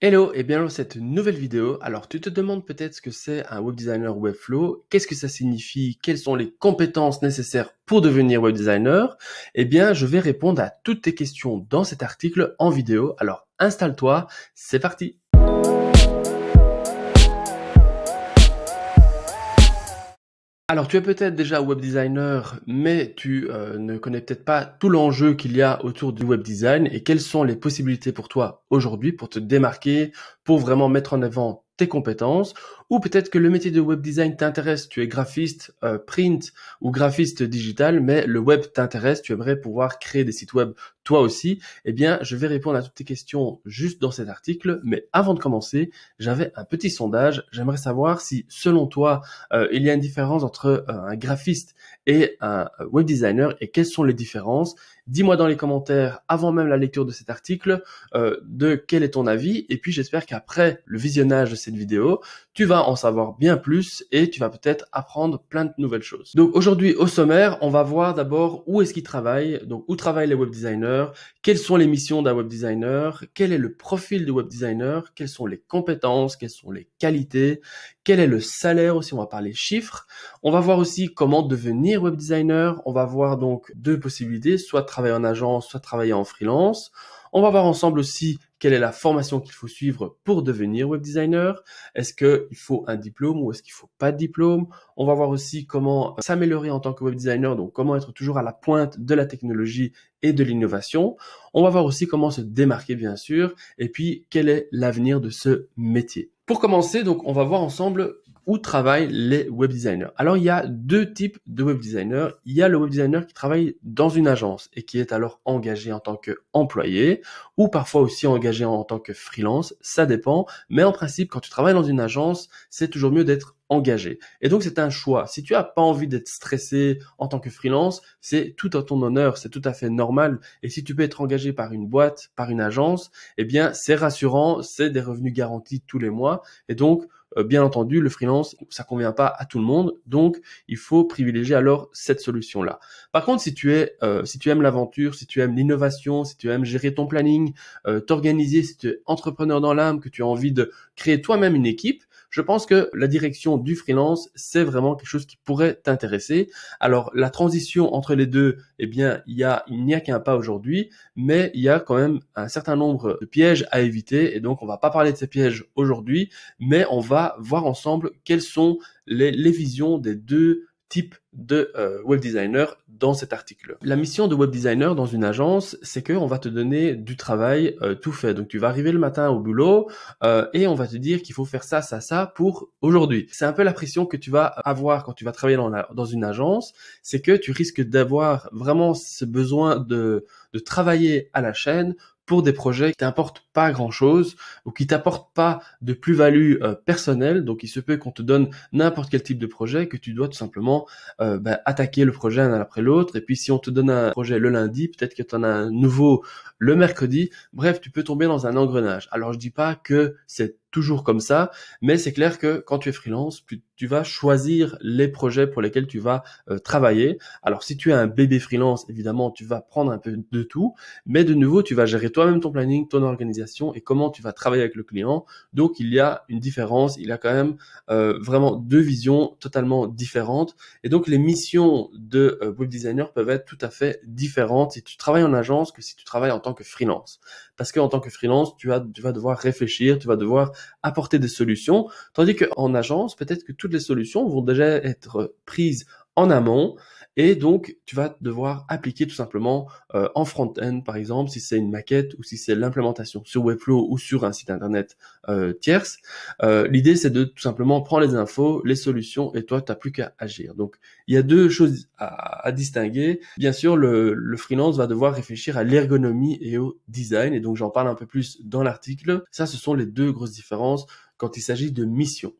Hello et bienvenue dans cette nouvelle vidéo. Alors tu te demandes peut-être ce que c'est un web designer Webflow, qu'est-ce que ça signifie, quelles sont les compétences nécessaires pour devenir web designer. Eh bien je vais répondre à toutes tes questions dans cet article en vidéo. Alors installe-toi, c'est parti. Alors, tu es peut-être déjà web designer, mais tu euh, ne connais peut-être pas tout l'enjeu qu'il y a autour du web design et quelles sont les possibilités pour toi aujourd'hui pour te démarquer, pour vraiment mettre en avant tes compétences, ou peut-être que le métier de web design t'intéresse, tu es graphiste euh, print ou graphiste digital, mais le web t'intéresse, tu aimerais pouvoir créer des sites web toi aussi, eh bien je vais répondre à toutes tes questions juste dans cet article, mais avant de commencer, j'avais un petit sondage, j'aimerais savoir si selon toi euh, il y a une différence entre euh, un graphiste et un web designer et quelles sont les différences Dis-moi dans les commentaires, avant même la lecture de cet article, euh, de quel est ton avis. Et puis j'espère qu'après le visionnage de cette vidéo, tu vas en savoir bien plus et tu vas peut-être apprendre plein de nouvelles choses. Donc aujourd'hui au sommaire, on va voir d'abord où est-ce qu'ils travaillent, donc où travaillent les web designers, quelles sont les missions d'un web designer, quel est le profil du web designer, quelles sont les compétences, quelles sont les qualités, quel est le salaire aussi, on va parler chiffres. On va voir aussi comment devenir web designer. On va voir donc deux possibilités, soit travailler en agence, soit travailler en freelance. On va voir ensemble aussi quelle est la formation qu'il faut suivre pour devenir web designer. Est-ce qu'il faut un diplôme ou est-ce qu'il faut pas de diplôme On va voir aussi comment s'améliorer en tant que web designer, donc comment être toujours à la pointe de la technologie et de l'innovation. On va voir aussi comment se démarquer bien sûr et puis quel est l'avenir de ce métier. Pour commencer, donc, on va voir ensemble où travaillent les web designers. Alors il y a deux types de web designers. Il y a le web designer qui travaille dans une agence et qui est alors engagé en tant qu'employé ou parfois aussi engagé en tant que freelance, ça dépend. Mais en principe, quand tu travailles dans une agence, c'est toujours mieux d'être engagé. Et donc c'est un choix. Si tu as pas envie d'être stressé en tant que freelance, c'est tout à ton honneur, c'est tout à fait normal. Et si tu peux être engagé par une boîte, par une agence, eh bien c'est rassurant, c'est des revenus garantis tous les mois. Et donc euh, bien entendu, le freelance, ça convient pas à tout le monde, donc il faut privilégier alors cette solution-là. Par contre, si tu es, euh, si tu aimes l'aventure, si tu aimes l'innovation, si tu aimes gérer ton planning, euh, t'organiser, si tu es entrepreneur dans l'âme, que tu as envie de créer toi-même une équipe, je pense que la direction du freelance, c'est vraiment quelque chose qui pourrait t'intéresser. Alors, la transition entre les deux, eh bien, il n'y a qu'un pas aujourd'hui, mais il y a quand même un certain nombre de pièges à éviter. Et donc, on va pas parler de ces pièges aujourd'hui, mais on va voir ensemble quelles sont les, les visions des deux type de euh, web designer dans cet article. La mission de web designer dans une agence, c'est que on va te donner du travail euh, tout fait. Donc tu vas arriver le matin au boulot euh, et on va te dire qu'il faut faire ça, ça, ça pour aujourd'hui. C'est un peu la pression que tu vas avoir quand tu vas travailler dans, une agence, c'est que tu risques d'avoir vraiment ce besoin de, de travailler à la chaîne pour des projets qui t'apportent pas grand chose ou qui t'apportent pas de plus-value euh, personnelle. Donc il se peut qu'on te donne n'importe quel type de projet que tu dois tout simplement euh, bah, attaquer le projet un après l'autre. Et puis si on te donne un projet le lundi, peut-être que tu en as un nouveau le mercredi. Bref, tu peux tomber dans un engrenage. Alors je dis pas que c'est toujours comme ça, mais c'est clair que quand tu es freelance, tu vas choisir les projets pour lesquels tu vas euh, travailler. Alors si tu es un bébé freelance, évidemment, tu vas prendre un peu de tout, mais de nouveau, tu vas gérer toi-même ton planning, ton organisation et comment tu vas travailler avec le client. Donc il y a une différence, il y a quand même euh, vraiment deux visions totalement différentes. Et donc les missions de euh, web designer peuvent être tout à fait différentes si tu travailles en agence que si tu travailles en tant que freelance parce qu'en tant que freelance, tu, as, tu vas devoir réfléchir, tu vas devoir apporter des solutions, tandis qu'en agence, peut-être que toutes les solutions vont déjà être prises en amont. Et donc, tu vas devoir appliquer tout simplement euh, en front-end, par exemple, si c'est une maquette ou si c'est l'implémentation sur Webflow ou sur un site internet euh, tierce. Euh, l'idée, c'est de tout simplement prendre les infos, les solutions, et toi, tu n'as plus qu'à agir. Donc, il y a deux choses à, distinguer. Bien sûr, le, le, freelance va devoir réfléchir à l'ergonomie et au design, et donc j'en parle un peu plus dans l'article. Ça, ce sont les deux grosses différences quand il s'agit de mission.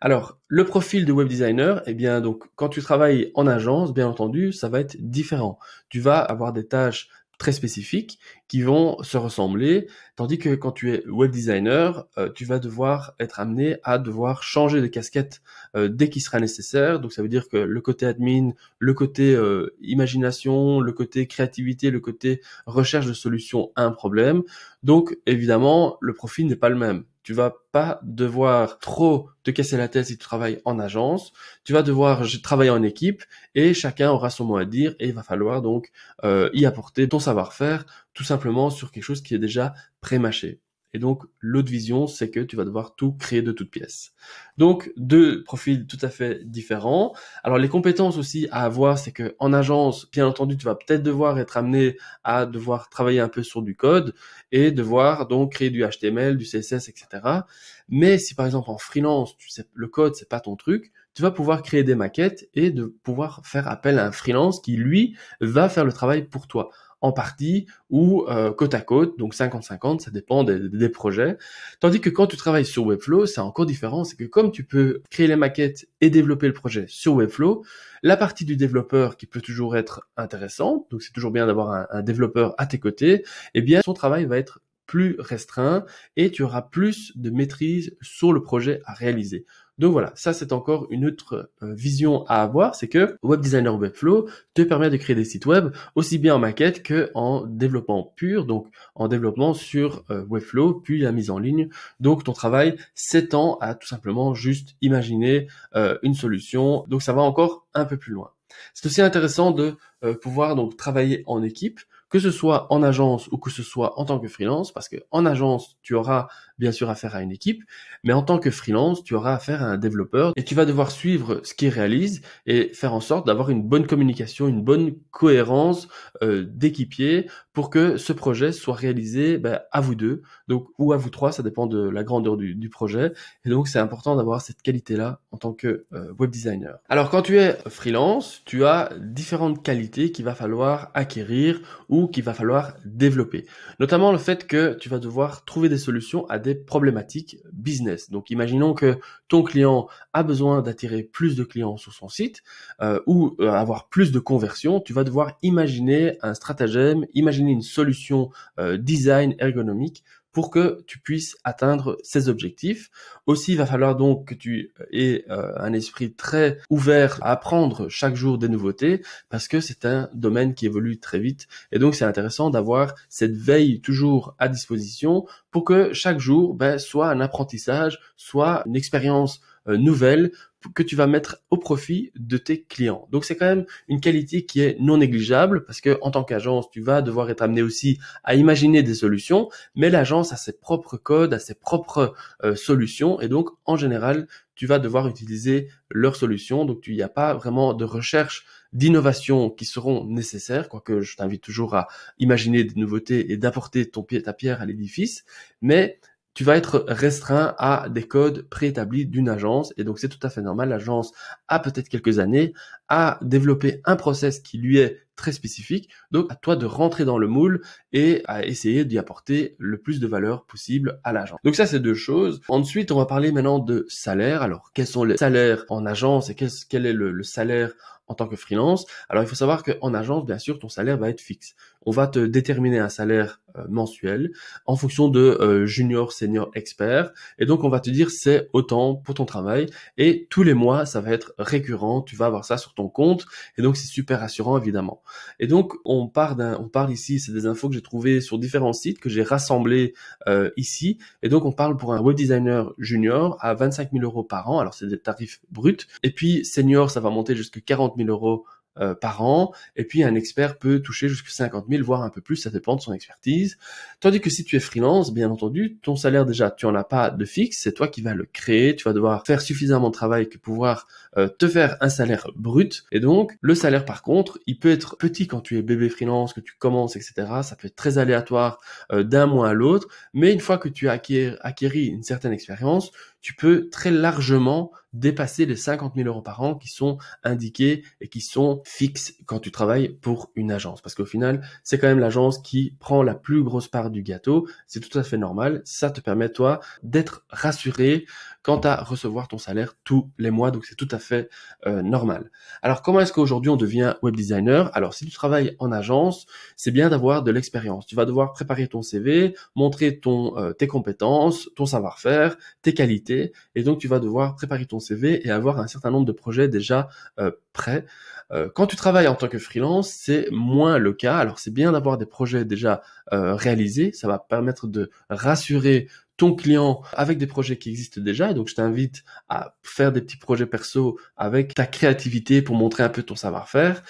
Alors, le profil de web designer, eh bien, donc, quand tu travailles en agence, bien entendu, ça va être différent. Tu vas avoir des tâches très spécifiques qui vont se ressembler, tandis que quand tu es web designer, euh, tu vas devoir être amené à devoir changer de casquette euh, dès qu'il sera nécessaire. Donc ça veut dire que le côté admin, le côté euh, imagination, le côté créativité, le côté recherche de solutions à un problème donc, évidemment, le profil n'est pas le même. Tu vas pas devoir trop te casser la tête si tu travailles en agence. Tu vas devoir travailler en équipe et chacun aura son mot à dire et il va falloir donc euh, y apporter ton savoir-faire tout simplement sur quelque chose qui est déjà pré et donc, l'autre vision, c'est que tu vas devoir tout créer de toutes pièces. Donc, deux profils tout à fait différents. Alors, les compétences aussi à avoir, c'est que en agence, bien entendu, tu vas peut-être devoir être amené à devoir travailler un peu sur du code et devoir donc créer du HTML, du CSS, etc. Mais si par exemple en freelance, tu sais, le code c'est pas ton truc, tu vas pouvoir créer des maquettes et de pouvoir faire appel à un freelance qui lui va faire le travail pour toi en partie ou euh, côte à côte, donc 50-50, ça dépend des, projets. Tandis que quand tu travailles sur Webflow, c'est encore différent, c'est que comme tu peux créer les maquettes et développer le projet sur Webflow, la partie du développeur qui peut toujours être intéressante, donc c'est toujours bien d'avoir un, un développeur à tes côtés, eh bien son travail va être plus restreint et tu auras plus de maîtrise sur le projet à réaliser. Donc voilà, ça c'est encore une autre euh, vision à avoir, c'est que Web Designer Webflow te permet de créer des sites web aussi bien en maquette que en développement pur, donc en développement sur euh, Webflow puis la mise en ligne. Donc ton travail s'étend à tout simplement juste imaginer euh, une solution. Donc ça va encore un peu plus loin. C'est aussi intéressant de pouvoir donc travailler en équipe, que ce soit en agence ou que ce soit en tant que freelance, parce que en agence tu auras bien sûr faire à une équipe, mais en tant que freelance, tu auras affaire à un développeur et tu vas devoir suivre ce qu'il réalise et faire en sorte d'avoir une bonne communication, une bonne cohérence euh, d'équipier pour que ce projet soit réalisé ben, à vous deux, donc ou à vous trois, ça dépend de la grandeur du, projet. Et donc c'est important d'avoir cette qualité-là en tant que euh, web designer. Alors quand tu es freelance, tu as différentes qualités qu'il va falloir acquérir ou qu'il va falloir développer, notamment le fait que tu vas devoir trouver des solutions à des problématique business. Donc imaginons que ton client a besoin d'attirer plus de clients sur son site euh, ou euh, avoir plus de conversions, tu vas devoir imaginer un stratagème, imaginer une solution euh, design ergonomique pour que tu puisses atteindre ces objectifs. Aussi, il va falloir donc que tu euh, aies euh, un esprit très ouvert à apprendre chaque jour des nouveautés parce que c'est un domaine qui évolue très vite et donc c'est intéressant d'avoir cette veille toujours à disposition pour que chaque jour ben, soit un apprentissage, soit une expérience euh, nouvelles que tu vas mettre au profit de tes clients. Donc c'est quand même une qualité qui est non négligeable parce que en tant qu'agence, tu vas devoir être amené aussi à imaginer des solutions, mais l'agence a ses propres codes, a ses propres euh, solutions et donc en général, tu vas devoir utiliser leurs solutions. Donc il n'y a pas vraiment de recherche d'innovation qui seront nécessaires, quoique je t'invite toujours à imaginer des nouveautés et d'apporter ton pied ta pierre à l'édifice, mais tu vas être restreint à des codes préétablis d'une agence, et donc c'est tout à fait normal. L'agence a peut-être quelques années, à développer un process qui lui est très spécifique, donc à toi de rentrer dans le moule et à essayer d'y apporter le plus de valeur possible à l'agence. Donc ça, c'est deux choses. Ensuite, on va parler maintenant de salaire. Alors, quels sont les salaires en agence et quel est le salaire en tant que freelance. Alors il faut savoir qu'en agence, bien sûr, ton salaire va être fixe on va te déterminer un salaire euh, mensuel en fonction de euh, junior, senior, expert. Et donc, on va te dire c'est autant pour ton travail. Et tous les mois, ça va être récurrent. Tu vas avoir ça sur ton compte. Et donc, c'est super rassurant, évidemment. Et donc, on part d'un, on parle ici, c'est des infos que j'ai trouvées sur différents sites que j'ai rassemblées euh, ici. Et donc, on parle pour un web designer junior à 25 000 euros par an. Alors, c'est des tarifs bruts. Et puis, senior, ça va monter jusqu'à 40 000 euros euh, par an, et puis un expert peut toucher jusqu'à 50 000, voire un peu plus, ça dépend de son expertise. Tandis que si tu es freelance, bien entendu, ton salaire déjà, tu n'en as pas de fixe, c'est toi qui vas le créer, tu vas devoir faire suffisamment de travail que pouvoir euh, te faire un salaire brut, et donc le salaire par contre, il peut être petit quand tu es bébé freelance, que tu commences, etc. Ça peut être très aléatoire euh, d'un mois à l'autre, mais une fois que tu as acquis une certaine expérience, tu peux très largement dépasser les 50 000 euros par an qui sont indiqués et qui sont fixes quand tu travailles pour une agence. Parce qu'au final, c'est quand même l'agence qui prend la plus grosse part du gâteau. C'est tout à fait normal. Ça te permet, toi, d'être rassuré quant à recevoir ton salaire tous les mois. Donc c'est tout à fait euh, normal. Alors comment est-ce qu'aujourd'hui on devient web designer Alors si tu travailles en agence, c'est bien d'avoir de l'expérience. Tu vas devoir préparer ton CV, montrer ton, euh, tes compétences, ton savoir-faire, tes qualités. Et donc tu vas devoir préparer ton CV et avoir un certain nombre de projets déjà euh, prêts. Euh, quand tu travailles en tant que freelance, c'est moins le cas. Alors c'est bien d'avoir des projets déjà euh, réalisés, ça va permettre de rassurer ton client avec des projets qui existent déjà. Et donc, je t'invite à faire des petits projets perso avec ta créativité pour montrer un peu ton savoir-faire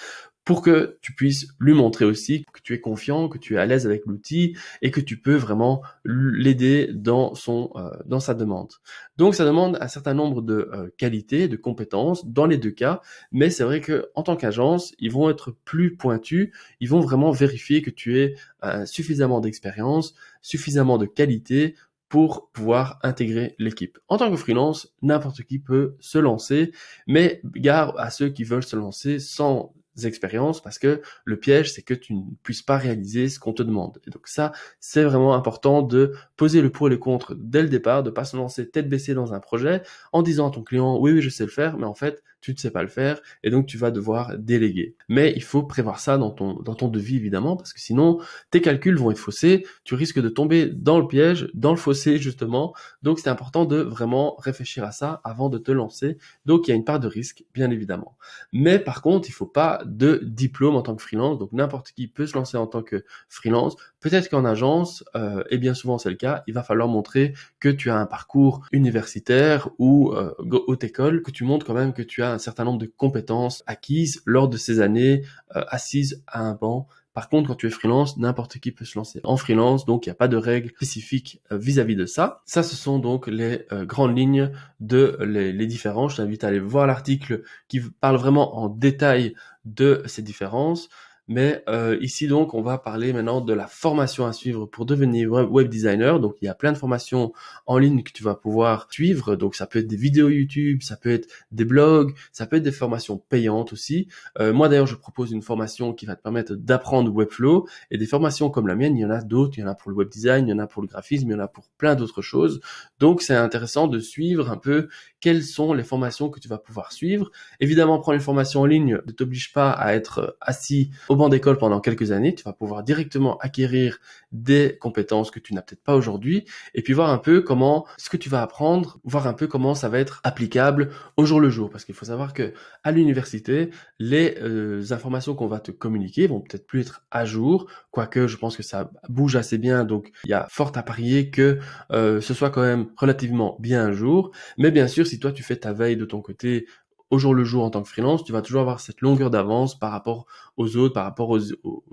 pour que tu puisses lui montrer aussi que tu es confiant, que tu es à l'aise avec l'outil et que tu peux vraiment l'aider dans son euh, dans sa demande. Donc ça demande un certain nombre de euh, qualités, de compétences dans les deux cas, mais c'est vrai que en tant qu'agence, ils vont être plus pointus, ils vont vraiment vérifier que tu es euh, suffisamment d'expérience, suffisamment de qualité pour pouvoir intégrer l'équipe. En tant que freelance, n'importe qui peut se lancer, mais garde à ceux qui veulent se lancer sans expériences parce que le piège, c'est que tu ne puisses pas réaliser ce qu'on te demande. Et donc ça, c'est vraiment important de poser le pour et le contre dès le départ, de pas se lancer tête baissée dans un projet en disant à ton client, oui, oui, je sais le faire, mais en fait, tu ne sais pas le faire et donc tu vas devoir déléguer. Mais il faut prévoir ça dans ton, dans ton devis évidemment parce que sinon tes calculs vont être faussés, tu risques de tomber dans le piège, dans le fossé justement. Donc c'est important de vraiment réfléchir à ça avant de te lancer. Donc il y a une part de risque bien évidemment. Mais par contre, il ne faut pas de diplôme en tant que freelance. Donc n'importe qui peut se lancer en tant que freelance. Peut-être qu'en agence, euh, et bien souvent c'est le cas, il va falloir montrer que tu as un parcours universitaire ou euh, haute école, que tu montres quand même que tu as un certain nombre de compétences acquises lors de ces années euh, assises à un banc. Par contre, quand tu es freelance, n'importe qui peut se lancer en freelance, donc il n'y a pas de règles spécifiques euh, vis-à-vis de ça. Ça, ce sont donc les euh, grandes lignes de les, les différences. Je t'invite à aller voir l'article qui parle vraiment en détail de ces différences. Mais euh, ici donc, on va parler maintenant de la formation à suivre pour devenir web designer. Donc il y a plein de formations en ligne que tu vas pouvoir suivre. Donc ça peut être des vidéos YouTube, ça peut être des blogs, ça peut être des formations payantes aussi. Euh, moi d'ailleurs, je propose une formation qui va te permettre d'apprendre Webflow et des formations comme la mienne, il y en a d'autres. Il y en a pour le web design, il y en a pour le graphisme, il y en a pour plein d'autres choses. Donc c'est intéressant de suivre un peu quelles sont les formations que tu vas pouvoir suivre. Évidemment, prendre une formation en ligne ne t'oblige pas à être euh, assis au banc d'école pendant quelques années, tu vas pouvoir directement acquérir des compétences que tu n'as peut-être pas aujourd'hui, et puis voir un peu comment ce que tu vas apprendre, voir un peu comment ça va être applicable au jour le jour, parce qu'il faut savoir que à l'université, les euh, informations qu'on va te communiquer vont peut-être plus être à jour, quoique je pense que ça bouge assez bien, donc il y a fort à parier que euh, ce soit quand même relativement bien à jour. Mais bien sûr, si toi tu fais ta veille de ton côté au jour le jour en tant que freelance, tu vas toujours avoir cette longueur d'avance par rapport aux autres, par rapport aux,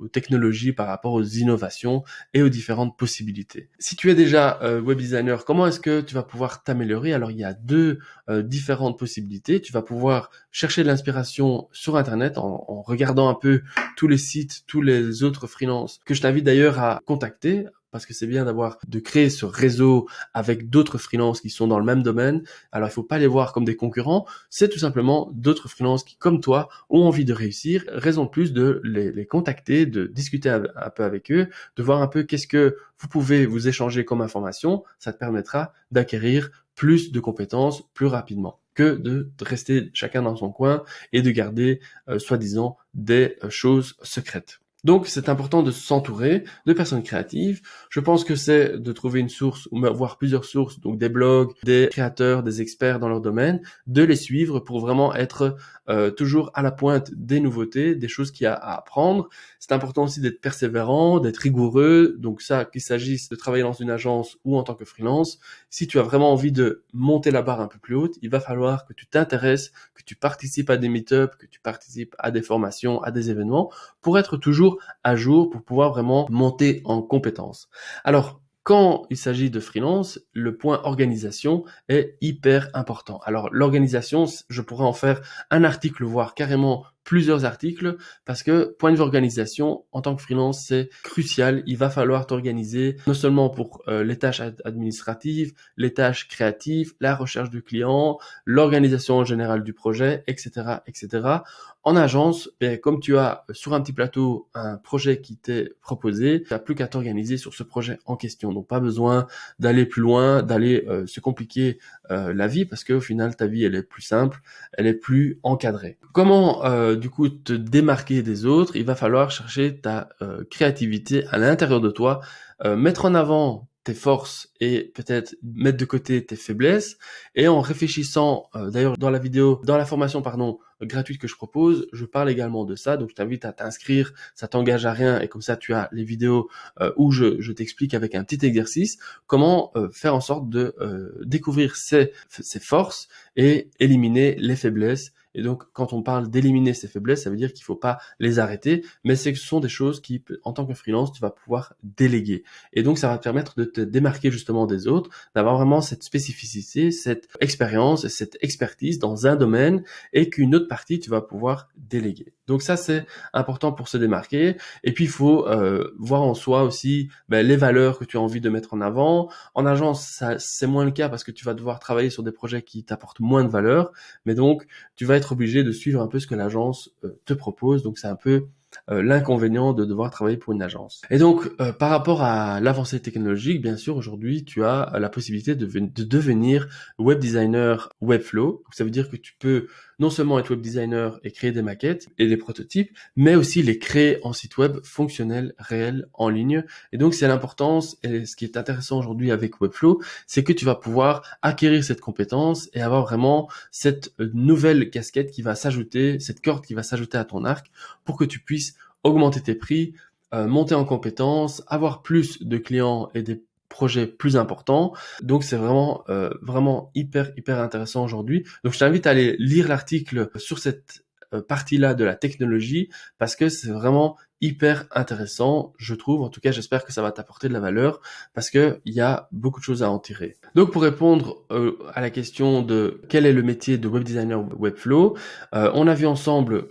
technologies, par rapport aux innovations et aux différentes possibilités. Si tu es déjà euh, web designer, comment est-ce que tu vas pouvoir t'améliorer Alors il y a deux euh, différentes possibilités. Tu vas pouvoir chercher de l'inspiration sur Internet en, en regardant un peu tous les sites, tous les autres freelances que je t'invite d'ailleurs à contacter parce que c'est bien d'avoir de créer ce réseau avec d'autres freelances qui sont dans le même domaine. Alors il ne faut pas les voir comme des concurrents, c'est tout simplement d'autres freelances qui comme toi ont envie de réussir, raison de plus de les, contacter, de discuter un, peu avec eux, de voir un peu qu'est-ce que vous pouvez vous échanger comme information, ça te permettra d'acquérir plus de compétences plus rapidement que de rester chacun dans son coin et de garder euh, soi-disant des euh, choses secrètes. Donc c'est important de s'entourer de personnes créatives. Je pense que c'est de trouver une source, ou voir plusieurs sources, donc des blogs, des créateurs, des experts dans leur domaine, de les suivre pour vraiment être euh, toujours à la pointe des nouveautés, des choses qu'il y a à apprendre. C'est important aussi d'être persévérant, d'être rigoureux. Donc ça, qu'il s'agisse de travailler dans une agence ou en tant que freelance, si tu as vraiment envie de monter la barre un peu plus haute, il va falloir que tu t'intéresses, que tu participes à des meet-ups, que tu participes à des formations, à des événements, pour être toujours à jour pour pouvoir vraiment monter en compétences. Alors, quand il s'agit de freelance, le point organisation est hyper important. Alors l'organisation, je pourrais en faire un article, voire carrément plusieurs articles, parce que point de en tant que freelance, c'est crucial. Il va falloir t'organiser, non seulement pour euh, les tâches administratives, les tâches créatives, la recherche du client, l'organisation en général du projet, etc., etc. En agence, ben, comme tu as euh, sur un petit plateau un projet qui t'est proposé, tu n'as plus qu'à t'organiser sur ce projet en question. Donc pas besoin d'aller plus loin, d'aller euh, se compliquer euh, la vie parce qu'au final ta vie elle est plus simple, elle est plus encadrée. Comment du coup te démarquer des autres Il va falloir chercher ta créativité à l'intérieur de toi, mettre en avant tes forces et peut-être mettre de côté tes faiblesses et en réfléchissant d'ailleurs dans la vidéo dans la formation pardon gratuite que je propose, je parle également de ça. Donc je t'invite à t'inscrire, ça t'engage à rien et comme ça tu as les vidéos euh, où je, t'explique avec un petit exercice comment euh, faire en sorte de euh, découvrir ses, ses forces et éliminer les faiblesses. Et donc, quand on parle d'éliminer ces faiblesses, ça veut dire qu'il ne faut pas les arrêter, mais ce sont des choses qui, en tant que freelance, tu vas pouvoir déléguer. Et donc, ça va te permettre de te démarquer justement des autres, d'avoir vraiment cette spécificité, cette expérience et cette expertise dans un domaine et qu'une autre partie, tu vas pouvoir déléguer. Donc ça, c'est important pour se démarquer. Et puis, il faut euh, voir en soi aussi ben, les valeurs que tu as envie de mettre en avant. En agence, c'est moins le cas parce que tu vas devoir travailler sur des projets qui t'apportent moins de valeur. Mais donc, tu vas être obligé de suivre un peu ce que l'agence euh, te propose. Donc, c'est un peu euh, l'inconvénient de devoir travailler pour une agence. Et donc, euh, par rapport à l'avancée technologique, bien sûr, aujourd'hui, tu as la possibilité de, de, devenir web designer Webflow. Ça veut dire que tu peux non seulement être web designer et créer des maquettes et des prototypes, mais aussi les créer en site web fonctionnel, réel, en ligne. Et donc, c'est l'importance et ce qui est intéressant aujourd'hui avec Webflow, c'est que tu vas pouvoir acquérir cette compétence et avoir vraiment cette euh, nouvelle casquette qui va s'ajouter, cette corde qui va s'ajouter à ton arc pour que tu puisses augmenter tes prix, euh, monter en compétences, avoir plus de clients et des projets plus importants. Donc c'est vraiment euh, vraiment hyper hyper intéressant aujourd'hui. Donc je t'invite à aller lire l'article sur cette euh, partie-là de la technologie parce que c'est vraiment hyper intéressant, je trouve. En tout cas, j'espère que ça va t'apporter de la valeur parce que il y a beaucoup de choses à en tirer. Donc, pour répondre à la question de quel est le métier de web designer Webflow, on a vu ensemble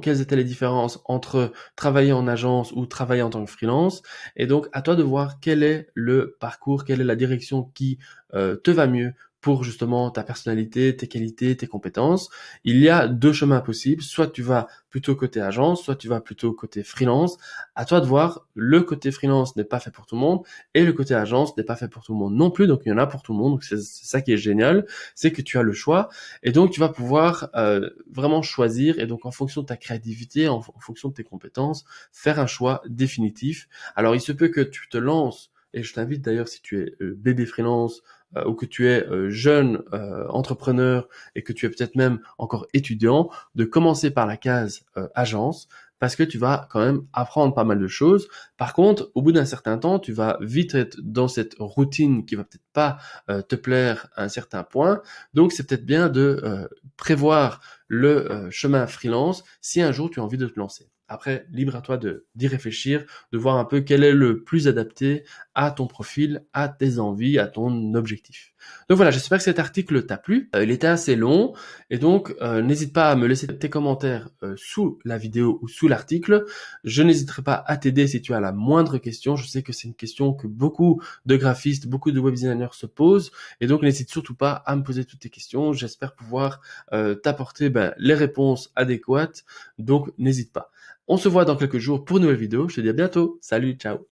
quelles, étaient les différences entre travailler en agence ou travailler en tant que freelance. Et donc, à toi de voir quel est le parcours, quelle est la direction qui euh, te va mieux pour justement ta personnalité, tes qualités, tes compétences. Il y a deux chemins possibles. Soit tu vas plutôt côté agence, soit tu vas plutôt côté freelance. À toi de voir, le côté freelance n'est pas fait pour tout le monde et le côté agence n'est pas fait pour tout le monde non plus. Donc il y en a pour tout le monde. Donc c'est ça qui est génial, c'est que tu as le choix et donc tu vas pouvoir euh, vraiment choisir et donc en fonction de ta créativité, en, en fonction de tes compétences, faire un choix définitif. Alors il se peut que tu te lances et je t'invite d'ailleurs si tu es euh, bébé freelance euh, ou que tu es euh, jeune euh, entrepreneur et que tu es peut-être même encore étudiant, de commencer par la case agence parce que tu vas quand même apprendre pas mal de choses. Par contre, au bout d'un certain temps, tu vas vite être dans cette routine qui va peut-être pas te plaire à un certain point. Donc, c'est peut-être bien de prévoir le chemin freelance si un jour tu as envie de te lancer. Après, libre à toi de d'y réfléchir, de voir un peu quel est le plus adapté à ton profil, à tes envies, à ton objectif. Donc voilà, j'espère que cet article t'a plu. Euh, il était assez long et donc euh, n'hésite pas à me laisser tes commentaires euh, sous la vidéo ou sous l'article. Je n'hésiterai pas à t'aider si tu as la moindre question. Je sais que c'est une question que beaucoup de graphistes, beaucoup de web designers se posent et donc n'hésite surtout pas à me poser toutes tes questions. J'espère pouvoir t'apporter ben, les réponses adéquates. Donc n'hésite pas. On se voit dans quelques jours pour une nouvelle vidéo. Je te dis à bientôt. Salut, ciao.